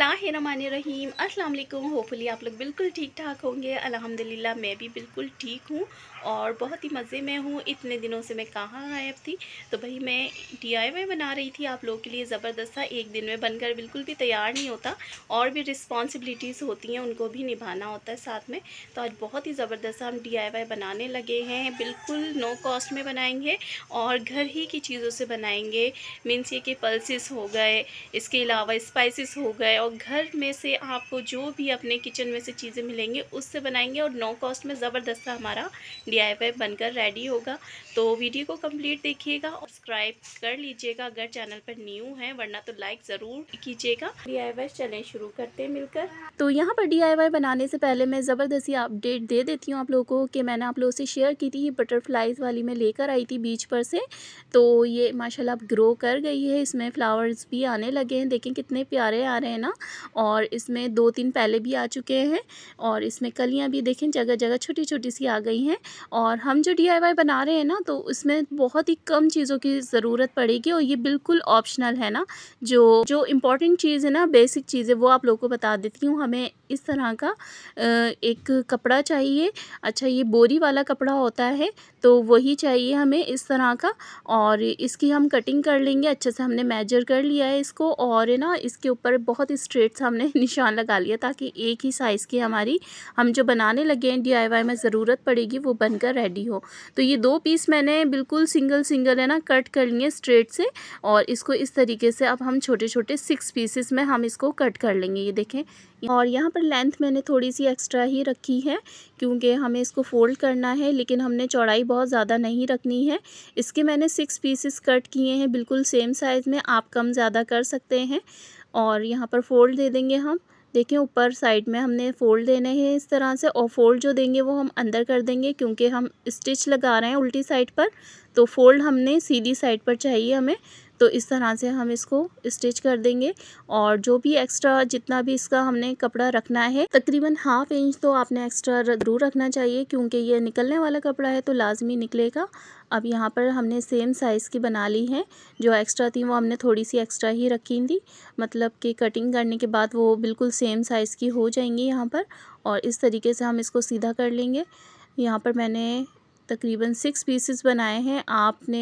बिस्मिल्लाहिर्रहमानिर्रहीम अस्सलाम वालेकुम होपफुली आप लोग बिल्कुल ठीक ठाक होंगे अल्हम्दुलिल्लाह मैं भी बिल्कुल ठीक हूँ और बहुत ही मज़े में हूँ इतने दिनों से मैं कहाँ गायब थी तो भाई मैं डीआईवाई बना रही थी आप लोगों के लिए ज़बरदस्त था एक दिन में बनकर बिल्कुल भी तैयार नहीं होता और भी रिस्पॉन्सिबिलिटीज़ होती हैं उनको भी निभाना होता है साथ में तो आज बहुत ही ज़बरदस्त हम डी बनाने लगे हैं बिल्कुल नो कॉस्ट में बनाएंगे और घर ही की चीज़ों से बनाएंगे मीन्स ये कि पल्सिस हो गए इसके अलावा स्पाइसिस हो गए और और घर में से आपको जो भी अपने किचन में से चीज़ें मिलेंगी उससे बनाएंगे और नो कॉस्ट में ज़बरदस्त हमारा डी बनकर रेडी होगा तो वीडियो को कंप्लीट देखिएगा और सब्सक्राइब कर लीजिएगा अगर चैनल पर न्यू है वरना तो लाइक ज़रूर कीजिएगा डी चलें शुरू करते हैं मिलकर तो यहाँ पर डी बनाने से पहले मैं ज़बरदस्ती अपडेट दे देती हूँ आप लोगों को कि मैंने आप लोगों से शेयर की थी बटरफ्लाइज़ वाली मैं लेकर आई थी बीच पर से तो ये माशाल्लाह अब ग्रो कर गई है इसमें फ्लावर्स भी आने लगे हैं देखें कितने प्यारे आ रहे हैं ना और इसमें दो तीन पहले भी आ चुके हैं और इसमें कलियाँ भी देखें जगह जगह छोटी छोटी सी आ गई हैं और हम जो डी बना रहे हैं ना तो उसमें बहुत ही कम चीज़ों की ज़रूरत पड़ेगी और ये बिल्कुल ऑप्शनल है ना जो जो इम्पॉर्टेंट चीज़ है ना बेसिक चीज़ें वो आप लोगों को बता देती हूँ हमें इस तरह का एक कपड़ा चाहिए अच्छा ये बोरी वाला कपड़ा होता है तो वही चाहिए हमें इस तरह का और इसकी हम कटिंग कर लेंगे अच्छे से हमने मेजर कर लिया है इसको और है ना इसके ऊपर बहुत स्ट्रेट सा हमने निशान लगा लिया ताकि एक ही साइज़ की हमारी हम जो बनाने लगे हैं डी में ज़रूरत पड़ेगी वो बनकर रेडी हो तो ये दो पीस मैंने बिल्कुल सिंगल सिंगल है ना कट कर लिए स्ट्रेट से और इसको इस तरीके से अब हम छोटे छोटे सिक्स पीसेस में हम इसको कट कर लेंगे ये देखें और यहाँ पर लेंथ मैंने थोड़ी सी एक्स्ट्रा ही रखी है क्योंकि हमें इसको फोल्ड करना है लेकिन हमने चौड़ाई बहुत ज़्यादा नहीं रखनी है इसके मैंने सिक्स पीसेस कट किए हैं बिल्कुल सेम साइज़ में आप कम ज़्यादा कर सकते हैं और यहाँ पर फोल्ड दे देंगे हम देखें ऊपर साइड में हमने फ़ोल्ड देने हैं इस तरह से और फोल्ड जो देंगे वो हम अंदर कर देंगे क्योंकि हम स्टिच लगा रहे हैं उल्टी साइड पर तो फोल्ड हमने सीधी साइड पर चाहिए हमें तो इस तरह से हम इसको स्टिच कर देंगे और जो भी एक्स्ट्रा जितना भी इसका हमने कपड़ा रखना है तकरीबन हाफ इंच तो आपने एक्स्ट्रा ज़रूर रखना चाहिए क्योंकि ये निकलने वाला कपड़ा है तो लाजमी निकलेगा अब यहाँ पर हमने सेम साइज़ की बना ली है जो एक्स्ट्रा थी वो हमने थोड़ी सी एक्स्ट्रा ही रखी थी मतलब कि कटिंग करने के बाद वो बिल्कुल सेम साइज़ की हो जाएंगी यहाँ पर और इस तरीके से हम इसको सीधा कर लेंगे यहाँ पर मैंने तकरीबन सिक्स पीसेस बनाए हैं आपने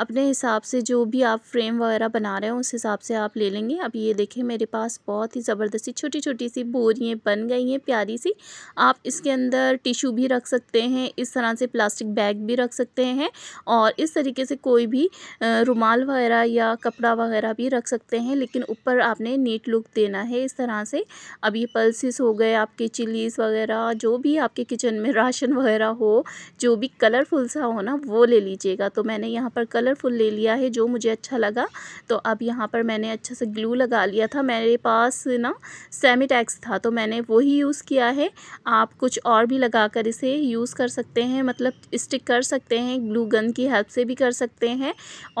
अपने हिसाब से जो भी आप फ्रेम वगैरह बना रहे हो उस हिसाब से आप ले लेंगे अब ये देखें मेरे पास बहुत ही ज़बरदस्ती छोटी छोटी सी बोरियाँ बन गई हैं प्यारी सी आप इसके अंदर टिशू भी रख सकते हैं इस तरह से प्लास्टिक बैग भी रख सकते हैं और इस तरीके से कोई भी रुमाल वगैरह या कपड़ा वगैरह भी रख सकते हैं लेकिन ऊपर आपने नीट लुक देना है इस तरह से अब ये पल्सिस हो गए आपके चिलीज़ वगैरह जो भी आपके किचन में राशन वगैरह हो जो भी कलर कलरफुल सा हो ना वो ले लीजिएगा तो मैंने यहाँ पर कलरफुल ले लिया है जो मुझे अच्छा लगा तो अब यहाँ पर मैंने अच्छा से ग्लू लगा लिया था मेरे पास ना सेमीटैक्स था तो मैंने वही यूज़ किया है आप कुछ और भी लगा कर इसे यूज़ कर सकते हैं मतलब स्टिक कर सकते हैं ग्लू गन की हेल्प से भी कर सकते हैं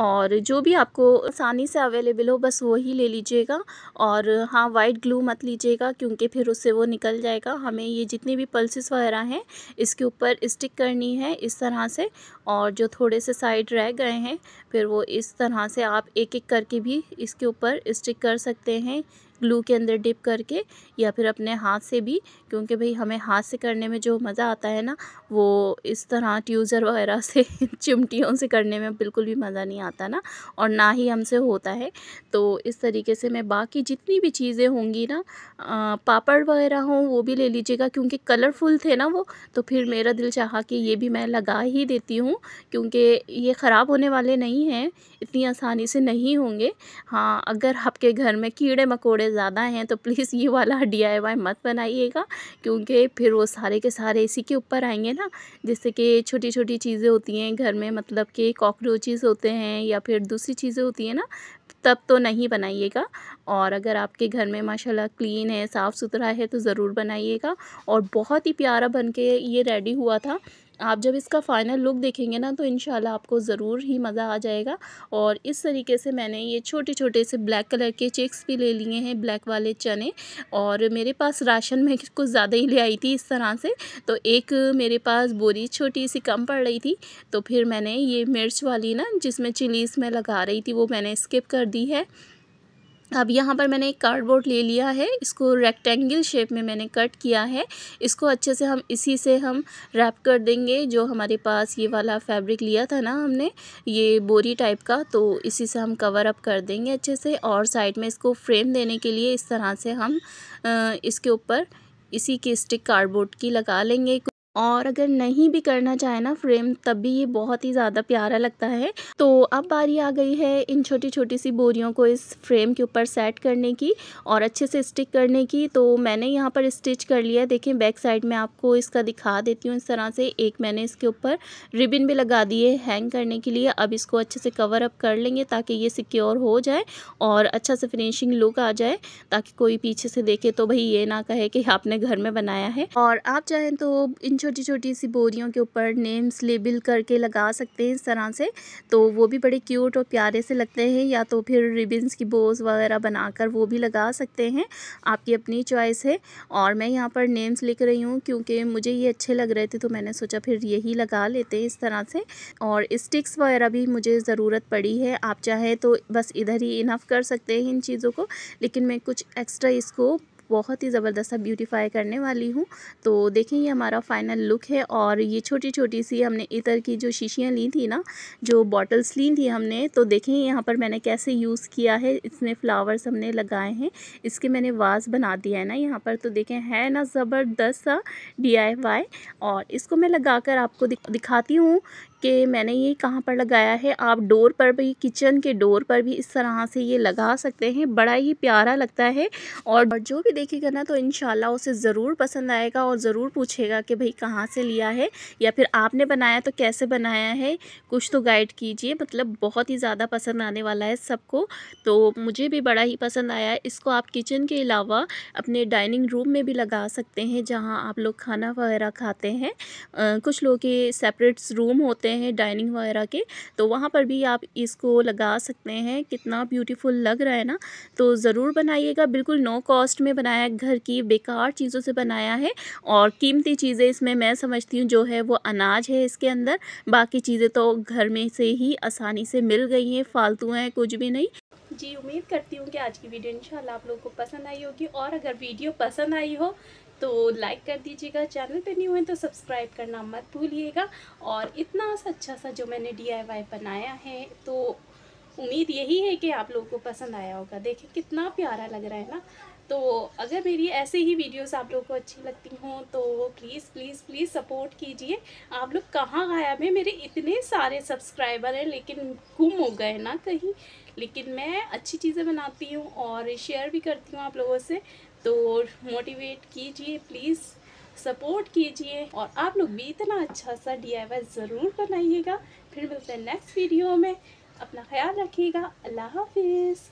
और जो भी आपको आसानी से अवेलेबल हो बस वही ले लीजिएगा और हाँ वाइट ग्लू मत लीजिएगा क्योंकि फिर उससे वो निकल जाएगा हमें ये जितनी भी पल्सिस वगैरह हैं इसके ऊपर स्टिक करनी है इस तरह से और जो थोड़े से साइड रह गए हैं फिर वो इस तरह से आप एक एक करके भी इसके ऊपर स्टिक कर सकते हैं ग्लू के अंदर डिप करके या फिर अपने हाथ से भी क्योंकि भाई हमें हाथ से करने में जो मज़ा आता है ना वो इस तरह ट्यूज़र वगैरह से चिमटियों से करने में बिल्कुल भी मज़ा नहीं आता ना और ना ही हमसे होता है तो इस तरीके से मैं बाकी जितनी भी चीज़ें होंगी ना आ, पापड़ वगैरह हों वो भी ले लीजिएगा क्योंकि कलरफुल थे ना वो तो फिर मेरा दिल चाह कि ये भी मैं लगा ही देती हूँ क्योंकि ये ख़राब होने वाले नहीं हैं इतनी आसानी से नहीं होंगे हाँ अगर आपके घर में कीड़े मकोड़े ज़्यादा हैं तो प्लीज़ ये वाला डी मत बनाइएगा क्योंकि फिर वो सारे के सारे इसी के ऊपर आएंगे ना जैसे कि छोटी छोटी चीज़ें होती हैं घर में मतलब कि कॉकरोचेज़ होते हैं या फिर दूसरी चीज़ें होती हैं ना तब तो नहीं बनाइएगा और अगर आपके घर में माशाल्लाह क्लीन है साफ़ सुथरा है तो ज़रूर बनाइएगा और बहुत ही प्यारा बन के ये रेडी हुआ था आप जब इसका फ़ाइनल लुक देखेंगे ना तो इन आपको ज़रूर ही मज़ा आ जाएगा और इस तरीके से मैंने ये छोटे छोटे से ब्लैक कलर के चेक्स भी ले लिए हैं ब्लैक वाले चने और मेरे पास राशन में कुछ ज़्यादा ही ले आई थी इस तरह से तो एक मेरे पास बोरी छोटी सी कम पड़ रही थी तो फिर मैंने ये मिर्च वाली ना जिसमें चिलीज़ मैं लगा रही थी वो मैंने स्किप कर दी है अब यहाँ पर मैंने एक कार्डबोर्ड ले लिया है इसको रेक्टेंगल शेप में मैंने कट किया है इसको अच्छे से हम इसी से हम रैप कर देंगे जो हमारे पास ये वाला फैब्रिक लिया था ना हमने ये बोरी टाइप का तो इसी से हम कवर अप कर देंगे अच्छे से और साइड में इसको फ्रेम देने के लिए इस तरह से हम इसके ऊपर इसी के स्टिक कार्डबोर्ड की लगा लेंगे और अगर नहीं भी करना चाहे ना फ्रेम तब भी ये बहुत ही ज़्यादा प्यारा लगता है तो अब बारी आ गई है इन छोटी छोटी सी बोरियों को इस फ्रेम के ऊपर सेट करने की और अच्छे से स्टिक करने की तो मैंने यहाँ पर स्टिच कर लिया देखें बैक साइड में आपको इसका दिखा देती हूँ इस तरह से एक मैंने इसके ऊपर रिबिन भी लगा दिए हैंग करने के लिए अब इसको अच्छे से कवर अप कर लेंगे ताकि ये सिक्योर हो जाए और अच्छा से फिनिशिंग लुक आ जाए ताकि कोई पीछे से देखे तो भाई ये ना कहे कि आपने घर में बनाया है और आप चाहें तो इन छोटी छोटी सी बोरियों के ऊपर नेम्स लेबल करके लगा सकते हैं इस तरह से तो वो भी बड़े क्यूट और प्यारे से लगते हैं या तो फिर रिबन्स की बोज वगैरह बनाकर वो भी लगा सकते हैं आपकी अपनी चॉइस है और मैं यहाँ पर नेम्स लिख रही हूँ क्योंकि मुझे ये अच्छे लग रहे थे तो मैंने सोचा फिर यही लगा लेते हैं इस तरह से और स्टिक्स वगैरह भी मुझे ज़रूरत पड़ी है आप चाहें तो बस इधर ही इनफ कर सकते हैं इन चीज़ों को लेकिन मैं कुछ एक्स्ट्रा इसको बहुत ही ज़बरदस्त ब्यूटीफाई करने वाली हूँ तो देखें ये हमारा फाइनल लुक है और ये छोटी छोटी सी हमने इतर की जो शीशियाँ ली थी ना जो बॉटल्स ली थी हमने तो देखें यहाँ पर मैंने कैसे यूज़ किया है इसमें फ़्लावर्स हमने लगाए हैं इसके मैंने वास बना दिया है ना यहाँ पर तो देखें है ना ज़बरदस्त सा डी और इसको मैं लगा कर आपको दिखाती हूँ कि मैंने ये कहाँ पर लगाया है आप डोर पर भी किचन के डोर पर भी इस तरह से ये लगा सकते हैं बड़ा ही प्यारा लगता है और जो भी देखेगा ना तो इन उसे ज़रूर पसंद आएगा और ज़रूर पूछेगा कि भाई कहाँ से लिया है या फिर आपने बनाया तो कैसे बनाया है कुछ तो गाइड कीजिए मतलब बहुत ही ज़्यादा पसंद आने वाला है सबको तो मुझे भी बड़ा ही पसंद आया है इसको आप किचन के अलावा अपने डाइनिंग रूम में भी लगा सकते हैं जहाँ आप लोग खाना वगैरह खाते हैं आ, कुछ लोग के सेपरेट्स रूम होते होते हैं डाइनिंग वगैरह के तो वहाँ पर भी आप इसको लगा सकते हैं कितना ब्यूटीफुल लग रहा है ना तो ज़रूर बनाइएगा बिल्कुल नो कॉस्ट में बनाया घर की बेकार चीज़ों से बनाया है और कीमती चीज़ें इसमें मैं समझती हूँ जो है वो अनाज है इसके अंदर बाकी चीज़ें तो घर में से ही आसानी से मिल गई हैं फालतू हैं कुछ भी नहीं जी उम्मीद करती हूँ कि आज की वीडियो इंशाल्लाह आप लोगों को पसंद आई होगी और अगर वीडियो पसंद आई हो तो लाइक कर दीजिएगा चैनल पे नहीं हुए तो सब्सक्राइब करना मत भूलिएगा और इतना सा अच्छा सा जो मैंने वाई बनाया है तो उम्मीद यही है कि आप लोगों को पसंद आया होगा देखें कितना प्यारा लग रहा है ना तो अगर मेरी ऐसे ही वीडियोस आप लोगों को अच्छी लगती हों तो प्लीज़ प्लीज़ प्लीज़ सपोर्ट कीजिए आप लोग कहाँ गायब हैं मेरे इतने सारे सब्सक्राइबर हैं लेकिन गुम हो गए ना कहीं लेकिन मैं अच्छी चीज़ें बनाती हूँ और शेयर भी करती हूँ आप लोगों से तो मोटिवेट कीजिए प्लीज़ सपोर्ट कीजिए और आप लोग भी इतना अच्छा सा डी ज़रूर बनाइएगा फिर मिलते हैं नेक्स्ट वीडियो में अपना ख्याल रखिएगा अल्लाह हाफिज़